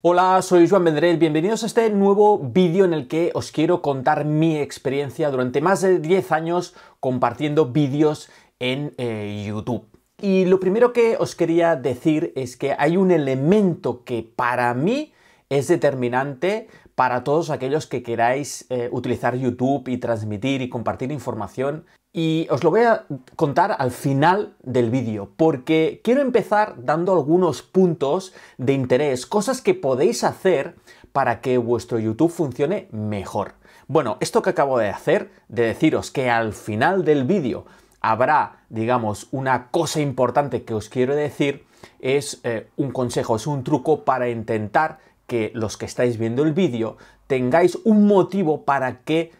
Hola, soy Juan Vendrell, bienvenidos a este nuevo vídeo en el que os quiero contar mi experiencia durante más de 10 años compartiendo vídeos en eh, YouTube. Y lo primero que os quería decir es que hay un elemento que para mí es determinante para todos aquellos que queráis eh, utilizar YouTube y transmitir y compartir información y os lo voy a contar al final del vídeo, porque quiero empezar dando algunos puntos de interés, cosas que podéis hacer para que vuestro YouTube funcione mejor. Bueno, esto que acabo de hacer, de deciros que al final del vídeo habrá, digamos, una cosa importante que os quiero decir, es eh, un consejo, es un truco para intentar que los que estáis viendo el vídeo tengáis un motivo para que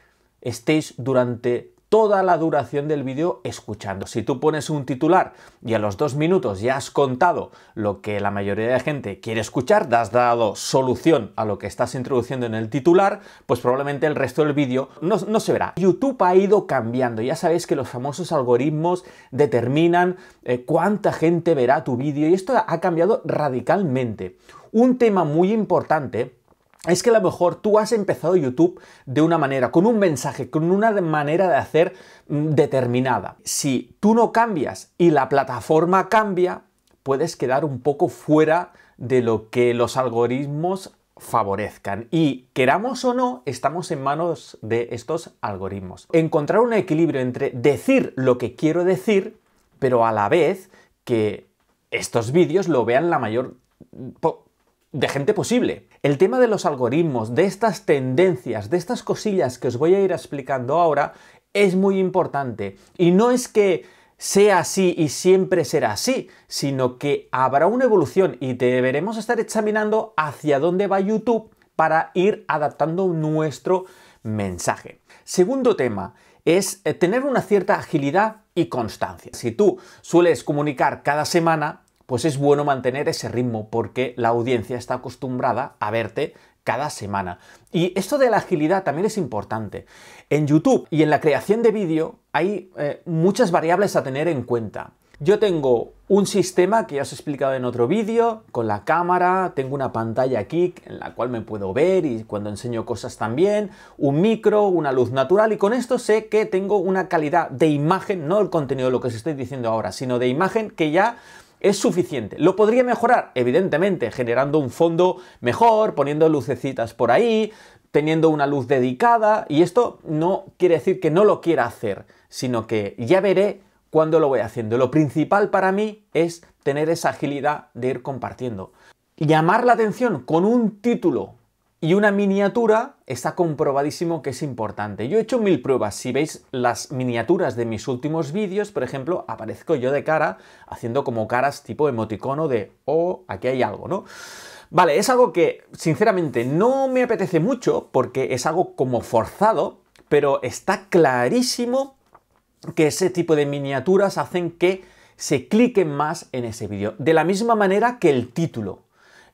estéis durante toda la duración del vídeo escuchando. Si tú pones un titular y a los dos minutos ya has contado lo que la mayoría de gente quiere escuchar, has dado solución a lo que estás introduciendo en el titular, pues probablemente el resto del vídeo no, se verá. YouTube ha ido cambiando. Ya sabéis que los famosos algoritmos determinan eh, cuánta gente verá tu vídeo y esto ha cambiado radicalmente. Un tema muy importante es que a lo mejor tú has empezado YouTube de una manera, con un mensaje, con una manera de hacer mm, determinada. Si tú no cambias y la plataforma cambia, puedes quedar un poco fuera de lo que los algoritmos favorezcan y queramos o no estamos en manos de estos algoritmos. Encontrar un equilibrio entre decir lo que quiero decir, pero a la vez que estos vídeos lo vean la mayor de gente posible. El tema de los algoritmos, de estas tendencias, de estas cosillas que os voy a ir explicando ahora, es muy importante. Y no es que sea así y siempre será así, sino que habrá una evolución y deberemos estar examinando hacia dónde va YouTube para ir adaptando nuestro mensaje. Segundo tema es eh, tener una cierta agilidad y constancia. Si tú sueles comunicar cada semana, pues es bueno mantener ese ritmo porque la audiencia está acostumbrada a verte cada semana. Y esto de la agilidad también es importante. En YouTube y en la creación de vídeo hay eh, muchas variables a tener en cuenta. Yo tengo un sistema que ya os he explicado en otro vídeo, con la cámara, tengo una pantalla aquí en la cual me puedo ver y cuando enseño cosas también, un micro, una luz natural y con esto sé que tengo una calidad de imagen, no el contenido, de lo que os estoy diciendo ahora, sino de imagen que ya es suficiente. Lo podría mejorar, evidentemente, generando un fondo mejor, poniendo lucecitas por ahí, teniendo una luz dedicada, y esto no quiere decir que no lo quiera hacer, sino que ya veré cuándo lo voy haciendo. Lo principal para mí es tener esa agilidad de ir compartiendo. Llamar la atención con un título y una miniatura está comprobadísimo que es importante. Yo he hecho mil pruebas. Si veis las miniaturas de mis últimos vídeos, por ejemplo, aparezco yo de cara haciendo como caras tipo emoticono de, oh, aquí hay algo, ¿no? Vale, es algo que sinceramente no me apetece mucho porque es algo como forzado, pero está clarísimo que ese tipo de miniaturas hacen que se cliquen más en ese vídeo. De la misma manera que el título.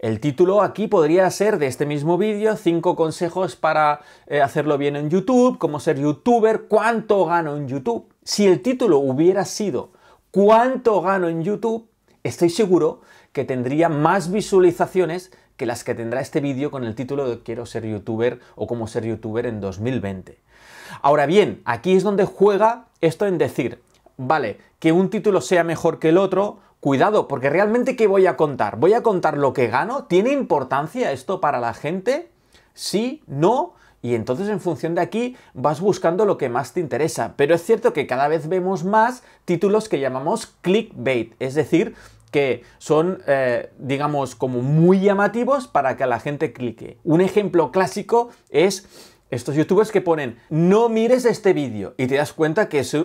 El título aquí podría ser de este mismo vídeo, 5 consejos para eh, hacerlo bien en YouTube, cómo ser youtuber, cuánto gano en YouTube. Si el título hubiera sido cuánto gano en YouTube, estoy seguro que tendría más visualizaciones que las que tendrá este vídeo con el título de quiero ser youtuber o cómo ser youtuber en 2020. Ahora bien, aquí es donde juega esto en decir, vale, que un título sea mejor que el otro cuidado, porque realmente ¿qué voy a contar? ¿Voy a contar lo que gano? ¿Tiene importancia esto para la gente? Sí, no. Y entonces en función de aquí vas buscando lo que más te interesa. Pero es cierto que cada vez vemos más títulos que llamamos clickbait, es decir, que son, eh, digamos, como muy llamativos para que la gente clique. Un ejemplo clásico es estos youtubers que ponen no mires este vídeo y te das cuenta que es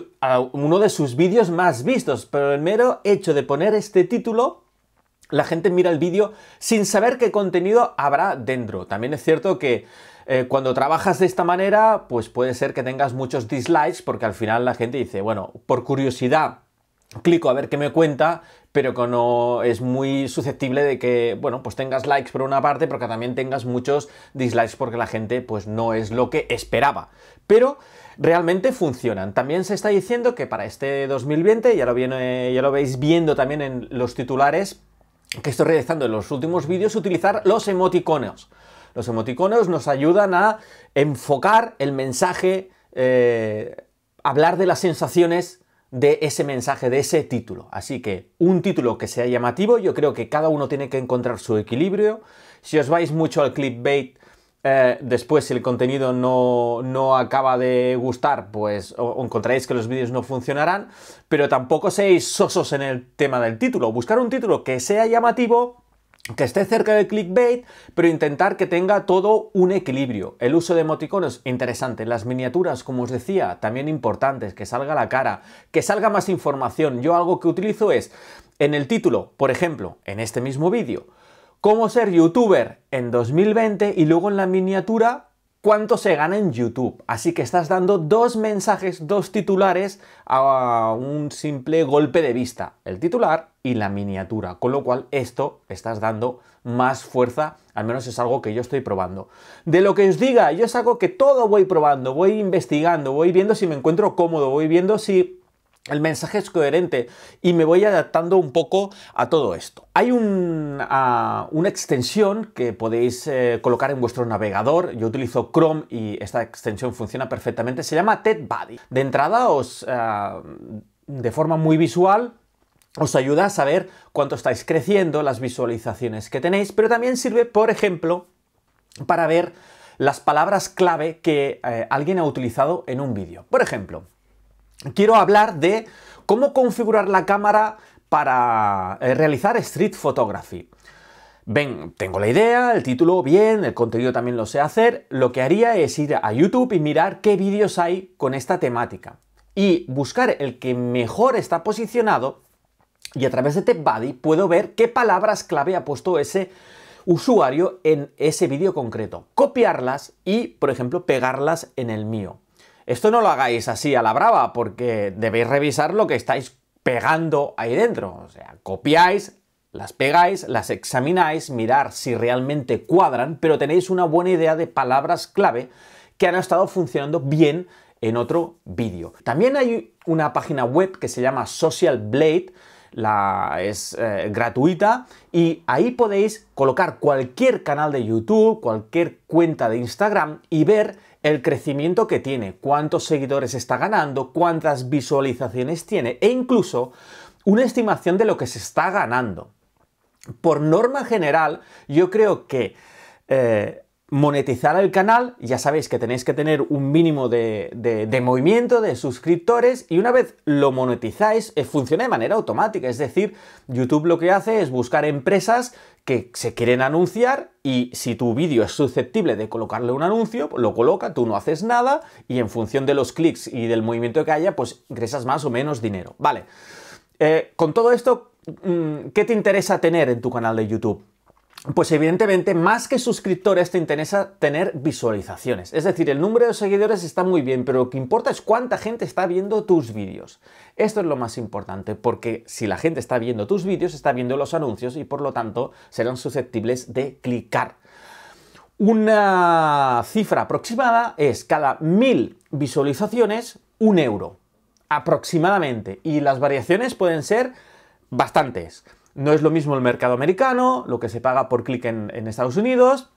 uno de sus vídeos más vistos, pero el mero hecho de poner este título la gente mira el vídeo sin saber qué contenido habrá dentro. También es cierto que eh, cuando trabajas de esta manera, pues puede ser que tengas muchos dislikes porque al final la gente dice, bueno, por curiosidad clico a ver qué me cuenta, pero que no es muy susceptible de que, bueno, pues tengas likes por una parte, pero que también tengas muchos dislikes porque la gente pues no es lo que esperaba. Pero realmente funcionan. También se está diciendo que para este 2020, ya lo, viene, ya lo veis viendo también en los titulares que estoy realizando en los últimos vídeos, utilizar los emoticonos. Los emoticonos nos ayudan a enfocar el mensaje, eh, hablar de las sensaciones de ese mensaje, de ese título. Así que un título que sea llamativo, yo creo que cada uno tiene que encontrar su equilibrio. Si os vais mucho al clickbait, eh, después si el contenido no, acaba de gustar, pues o, encontraréis que los vídeos no funcionarán, pero tampoco seáis sosos en el tema del título. Buscar un título que sea llamativo, que esté cerca del clickbait, pero intentar que tenga todo un equilibrio. El uso de emoticonos, interesante. Las miniaturas, como os decía, también importantes, que salga la cara, que salga más información. Yo algo que utilizo es, en el título, por ejemplo, en este mismo vídeo, cómo ser youtuber en 2020 y luego en la miniatura cuánto se gana en YouTube. Así que estás dando dos mensajes, dos titulares a un simple golpe de vista, el titular y la miniatura. Con lo cual esto estás dando más fuerza, al menos es algo que yo estoy probando. De lo que os diga, yo es algo que todo voy probando, voy investigando, voy viendo si me encuentro cómodo, voy viendo si el mensaje es coherente y me voy adaptando un poco a todo esto. Hay ah, una extensión que podéis eh, colocar en vuestro navegador. Yo utilizo Chrome y esta extensión funciona perfectamente. Se llama TedBuddy. De entrada os... Ah, de forma muy visual os ayuda a saber cuánto estáis creciendo, las visualizaciones que tenéis, pero también sirve, por ejemplo, para ver las palabras clave que eh, alguien ha utilizado en un vídeo. Por ejemplo, quiero hablar de cómo configurar la cámara para eh, realizar street photography. Ven, tengo la idea, el título bien, el contenido también lo sé hacer. Lo que haría es ir a YouTube y mirar qué vídeos hay con esta temática y buscar el que mejor está posicionado y a través de TechBuddy puedo ver qué palabras clave ha puesto ese usuario en ese vídeo concreto, copiarlas y, por ejemplo, pegarlas en el mío. Esto no lo hagáis así a la brava, porque debéis revisar lo que estáis pegando ahí dentro. O sea, copiáis, las pegáis, las examináis, mirar si realmente cuadran, pero tenéis una buena idea de palabras clave que han estado funcionando bien en otro vídeo. También hay una página web que se llama Social Blade, la es eh, gratuita y ahí podéis colocar cualquier canal de YouTube, cualquier cuenta de Instagram y ver el crecimiento que tiene, cuántos seguidores está ganando, cuántas visualizaciones tiene e incluso una estimación de lo que se está ganando. Por norma general, yo creo que eh, monetizar el canal, ya sabéis que tenéis que tener un mínimo de, movimiento, de suscriptores, y una vez lo monetizáis, eh, funciona de manera automática. Es decir, YouTube lo que hace es buscar empresas que se quieren anunciar y si tu vídeo es susceptible de colocarle un anuncio, lo coloca, tú no haces nada y en función de los clics y del movimiento que haya, pues ingresas más o menos dinero. Vale. Eh, con todo esto, mm, ¿qué te interesa tener en tu canal de YouTube? pues evidentemente más que suscriptores te interesa tener visualizaciones. Es decir, el número de seguidores está muy bien, pero lo que importa es cuánta gente está viendo tus vídeos. Esto es lo más importante, porque si la gente está viendo tus vídeos, está viendo los anuncios y por lo tanto serán susceptibles de clicar. Una cifra aproximada es cada mil visualizaciones un euro, aproximadamente, y las variaciones pueden ser bastantes no es lo mismo el mercado americano, lo que se paga por clic en, Estados Unidos,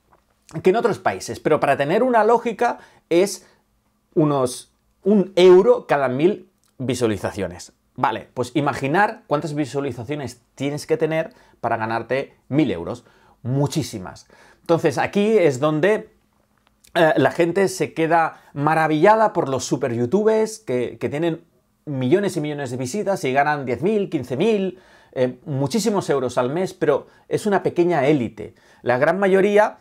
que en otros países. Pero para tener una lógica es unos un euro cada mil visualizaciones. Vale, pues imaginar cuántas visualizaciones tienes que tener para ganarte mil euros. Muchísimas. Entonces aquí es donde eh, la gente se queda maravillada por los super youtubers que, que tienen millones y millones de visitas y ganan 10.000, 15.000. Eh, muchísimos euros al mes, pero es una pequeña élite. La gran mayoría,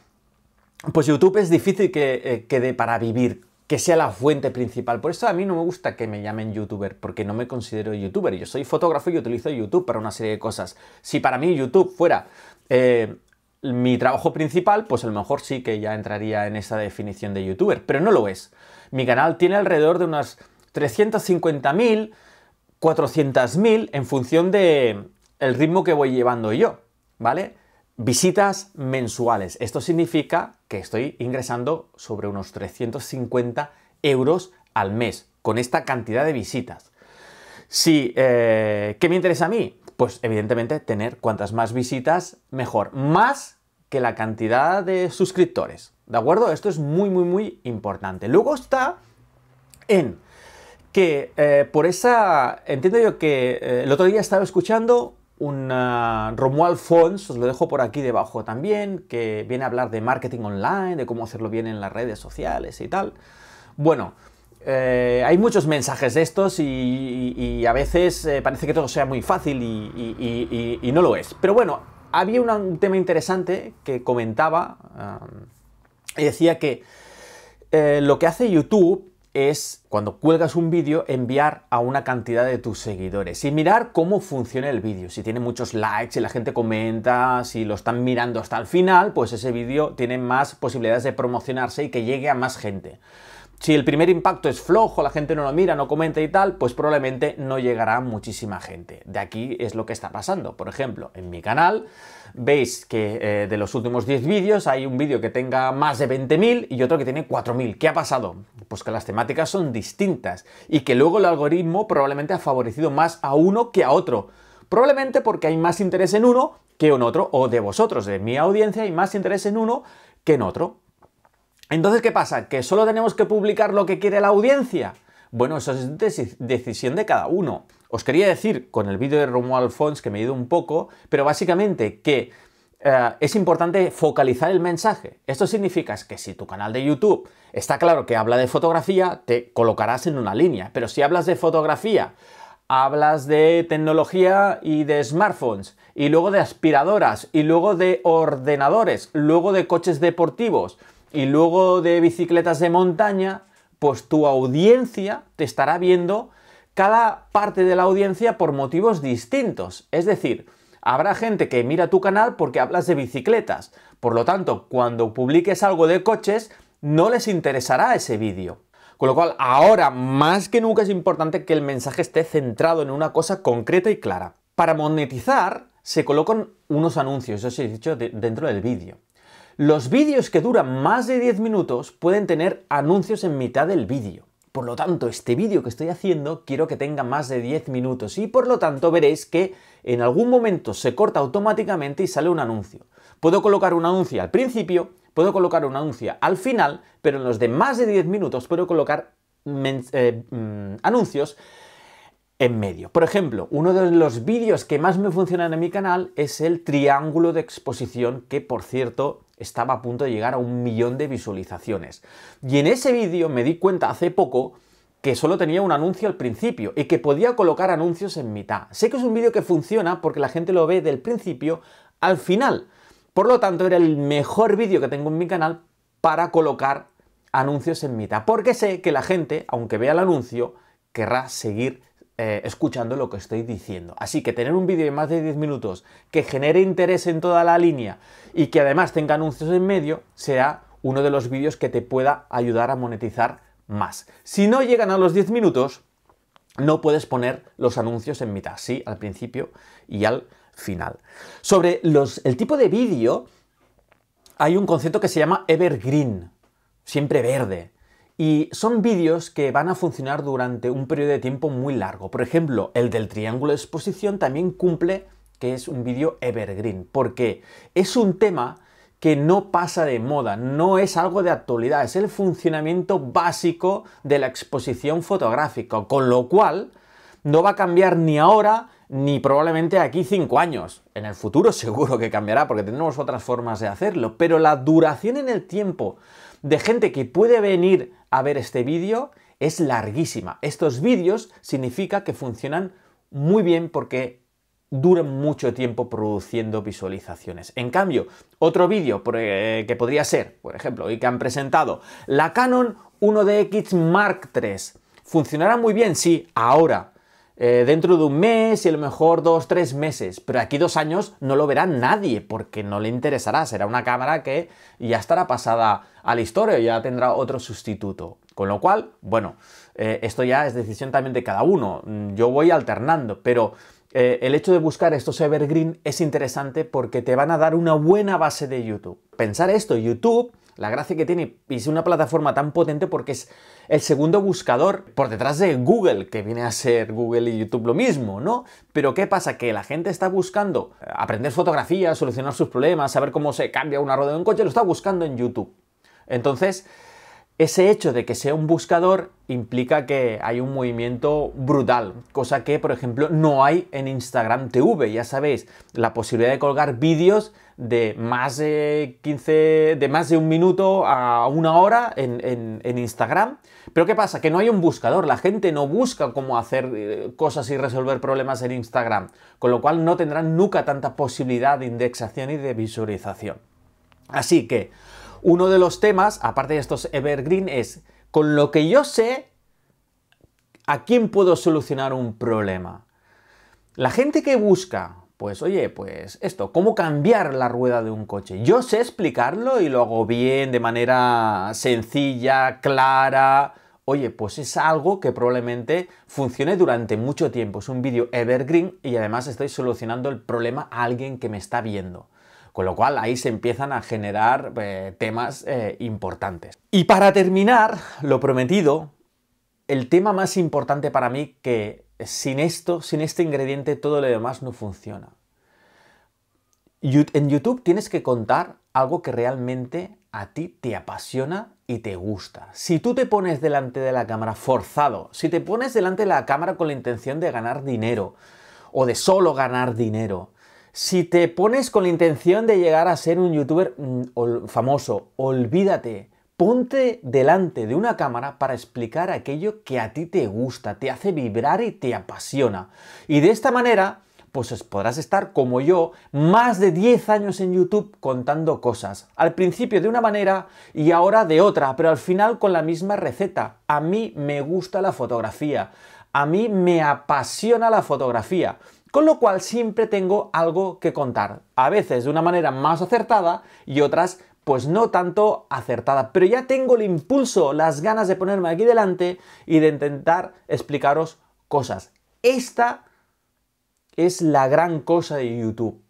pues YouTube es difícil que, eh, quede para vivir que sea la fuente principal. Por eso a mí no me gusta que me llamen youtuber, porque no me considero youtuber. Yo soy fotógrafo y utilizo YouTube para una serie de cosas. Si para mí YouTube fuera eh, mi trabajo principal, pues a lo mejor sí que ya entraría en esa definición de youtuber, pero no lo es. Mi canal tiene alrededor de unas 350.000, 400.000 en función de, el ritmo que voy llevando yo, ¿vale? Visitas mensuales. Esto significa que estoy ingresando sobre unos 350 euros al mes con esta cantidad de visitas. Si, que eh, ¿Qué me interesa a mí? Pues evidentemente tener cuantas más visitas, mejor. Más que la cantidad de suscriptores. ¿De acuerdo? Esto es muy, muy, muy importante. Luego está en que eh, por esa... Entiendo yo que eh, el otro día estaba escuchando un Romuald Fons, os lo dejo por aquí debajo también, que viene a hablar de marketing online, de cómo hacerlo bien en las redes sociales y tal. Bueno, eh, hay muchos mensajes de estos y, a veces eh, parece que todo sea muy fácil y, no lo es. Pero bueno, había un tema interesante que comentaba ah, y decía que eh, lo que hace YouTube es cuando cuelgas un vídeo enviar a una cantidad de tus seguidores y mirar cómo funciona el vídeo. Si tiene muchos likes, si la gente comenta, si lo están mirando hasta el final, pues ese vídeo tiene más posibilidades de promocionarse y que llegue a más gente. Si el primer impacto es flojo, la gente no lo mira, no comenta y tal, pues probablemente no llegará muchísima gente. De aquí es lo que está pasando. Por ejemplo, en mi canal veis que eh, de los últimos 10 vídeos hay un vídeo que tenga más de 20.000 y otro que tiene 4.000. ¿Qué ha pasado? Pues que las temáticas son distintas y que luego el algoritmo probablemente ha favorecido más a uno que a otro. Probablemente porque hay más interés en uno que en otro, o de vosotros, de mi audiencia, hay más interés en uno que en otro. Entonces, ¿qué pasa? ¿Que solo tenemos que publicar lo que quiere la audiencia? Bueno, eso es decisión de cada uno. Os quería decir con el vídeo de Romuald Fons que me he ido un poco, pero básicamente que eh, es importante focalizar el mensaje. Esto significa que si tu canal de YouTube está claro que habla de fotografía, te colocarás en una línea, pero si hablas de fotografía, hablas de tecnología y de smartphones, y luego de aspiradoras, y luego de ordenadores, luego de coches deportivos, y luego de bicicletas de montaña, pues tu audiencia te estará viendo cada parte de la audiencia por motivos distintos. Es decir, habrá gente que mira tu canal porque hablas de bicicletas. Por lo tanto, cuando publiques algo de coches, no les interesará ese vídeo. Con lo cual, ahora más que nunca es importante que el mensaje esté centrado en una cosa concreta y clara. Para monetizar, se colocan unos anuncios, eso se he dicho, dentro del vídeo. Los vídeos que duran más de 10 minutos pueden tener anuncios en mitad del vídeo. Por lo tanto, este vídeo que estoy haciendo quiero que tenga más de 10 minutos y por lo tanto veréis que en algún momento se corta automáticamente y sale un anuncio. Puedo colocar un anuncio al principio, puedo colocar un anuncio al final, pero en los de más de 10 minutos puedo colocar eh, mm, anuncios en medio. Por ejemplo, uno de los vídeos que más me funcionan en mi canal es el triángulo de exposición, que por cierto estaba a punto de llegar a un millón de visualizaciones. Y en ese vídeo me di cuenta hace poco que solo tenía un anuncio al principio y que podía colocar anuncios en mitad. Sé que es un vídeo que funciona porque la gente lo ve del principio al final. Por lo tanto, era el mejor vídeo que tengo en mi canal para colocar anuncios en mitad. Porque sé que la gente, aunque vea el anuncio, querrá seguir eh, escuchando lo que estoy diciendo. Así que tener un vídeo de más de 10 minutos que genere interés en toda la línea y que además tenga anuncios en medio sea uno de los vídeos que te pueda ayudar a monetizar más. Si no llegan a los 10 minutos, no puedes poner los anuncios en mitad, sí, al principio y al final. Sobre el tipo de vídeo, hay un concepto que se llama evergreen, siempre verde. Y son vídeos que van a funcionar durante un periodo de tiempo muy largo. Por ejemplo, el del triángulo de exposición también cumple que es un vídeo evergreen, porque es un tema que no pasa de moda, no es algo de actualidad, es el funcionamiento básico de la exposición fotográfica, con lo cual no va a cambiar ni ahora ni probablemente aquí cinco años. En el futuro seguro que cambiará porque tenemos otras formas de hacerlo, pero la duración en el tiempo de gente que puede venir a ver este vídeo es larguísima. Estos vídeos significa que funcionan muy bien porque duran mucho tiempo produciendo visualizaciones. En cambio, otro vídeo eh, que podría ser, por ejemplo, y que han presentado, la Canon 1DX Mark III. Funcionará muy bien, sí, ahora, eh, dentro de un mes y a lo mejor dos, tres meses, pero aquí dos años no lo verá nadie porque no le interesará, será una cámara que ya estará pasada a la historia, ya tendrá otro sustituto. Con lo cual, bueno, eh, esto ya es decisión también de cada uno, mm, yo voy alternando, pero eh, el hecho de buscar estos evergreen es interesante porque te van a dar una buena base de YouTube. Pensar esto, YouTube la gracia que tiene y es una plataforma tan potente porque es el segundo buscador por detrás de Google, que viene a ser Google y YouTube lo mismo, ¿no? Pero ¿qué pasa? Que la gente está buscando eh, aprender fotografía, solucionar sus problemas, saber cómo se cambia una rueda de un coche, lo está buscando en YouTube. Entonces, ese hecho de que sea un buscador implica que hay un movimiento brutal, cosa que, por ejemplo, no hay en Instagram TV. Ya sabéis, la posibilidad de colgar vídeos de más de 15, de más de un minuto a una hora en, en, Instagram. Pero ¿qué pasa? Que no hay un buscador, la gente no busca cómo hacer eh, cosas y resolver problemas en Instagram, con lo cual no tendrán nunca tanta posibilidad de indexación y de visualización. Así que uno de los temas, aparte de estos evergreen, es con lo que yo sé, ¿a quién puedo solucionar un problema? La gente que busca pues oye, pues esto, ¿cómo cambiar la rueda de un coche? Yo sé explicarlo y lo hago bien, de manera sencilla, clara. Oye, pues es algo que probablemente funcione durante mucho tiempo. Es un vídeo evergreen y además estoy solucionando el problema a alguien que me está viendo. Con lo cual ahí se empiezan a generar eh, temas eh, importantes. Y para terminar, lo prometido, el tema más importante para mí que sin esto, sin este ingrediente, todo lo demás no funciona. En YouTube tienes que contar algo que realmente a ti te apasiona y te gusta. Si tú te pones delante de la cámara forzado, si te pones delante de la cámara con la intención de ganar dinero o de solo ganar dinero, si te pones con la intención de llegar a ser un youtuber mm, famoso, olvídate, Ponte delante de una cámara para explicar aquello que a ti te gusta, te hace vibrar y te apasiona. Y de esta manera, pues podrás estar como yo más de 10 años en YouTube contando cosas. Al principio de una manera y ahora de otra, pero al final con la misma receta. A mí me gusta la fotografía. A mí me apasiona la fotografía. Con lo cual siempre tengo algo que contar. A veces de una manera más acertada y otras pues no tanto acertada. Pero ya tengo el impulso, las ganas de ponerme aquí delante y de intentar explicaros cosas. Esta es la gran cosa de YouTube.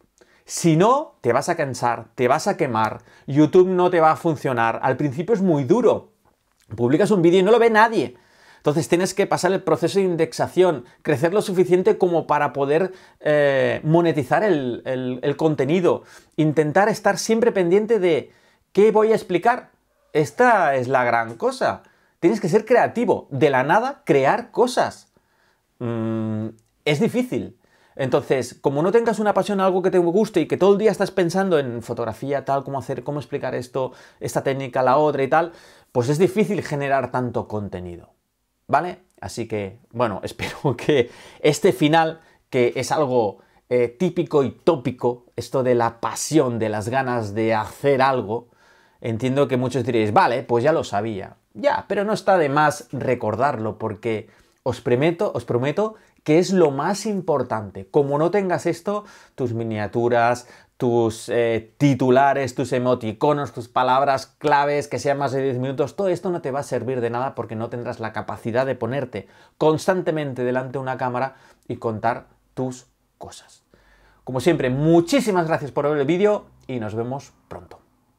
Si no, te vas a cansar, te vas a quemar, YouTube no te va a funcionar. Al principio es muy duro. Publicas un vídeo y no lo ve nadie. Entonces tienes que pasar el proceso de indexación, crecer lo suficiente como para poder eh, monetizar el contenido, intentar estar siempre pendiente de ¿Qué voy a explicar? Esta es la gran cosa. Tienes que ser creativo, de la nada crear cosas. Mm, es difícil. Entonces, como no tengas una pasión, algo que te guste y que todo el día estás pensando en fotografía, tal, cómo hacer, cómo explicar esto, esta técnica, la otra y tal, pues es difícil generar tanto contenido. ¿Vale? Así que, bueno, espero que este final, que es algo eh, típico y tópico, esto de la pasión, de las ganas de hacer algo, Entiendo que muchos diréis, vale, pues ya lo sabía. Ya, pero no está de más recordarlo porque os prometo, os prometo que es lo más importante. Como no tengas esto, tus miniaturas, tus eh, titulares, tus emoticonos, tus palabras claves que sean más de 10 minutos, todo esto no te va a servir de nada porque no tendrás la capacidad de ponerte constantemente delante de una cámara y contar tus cosas. Como siempre, muchísimas gracias por ver el vídeo y nos vemos pronto.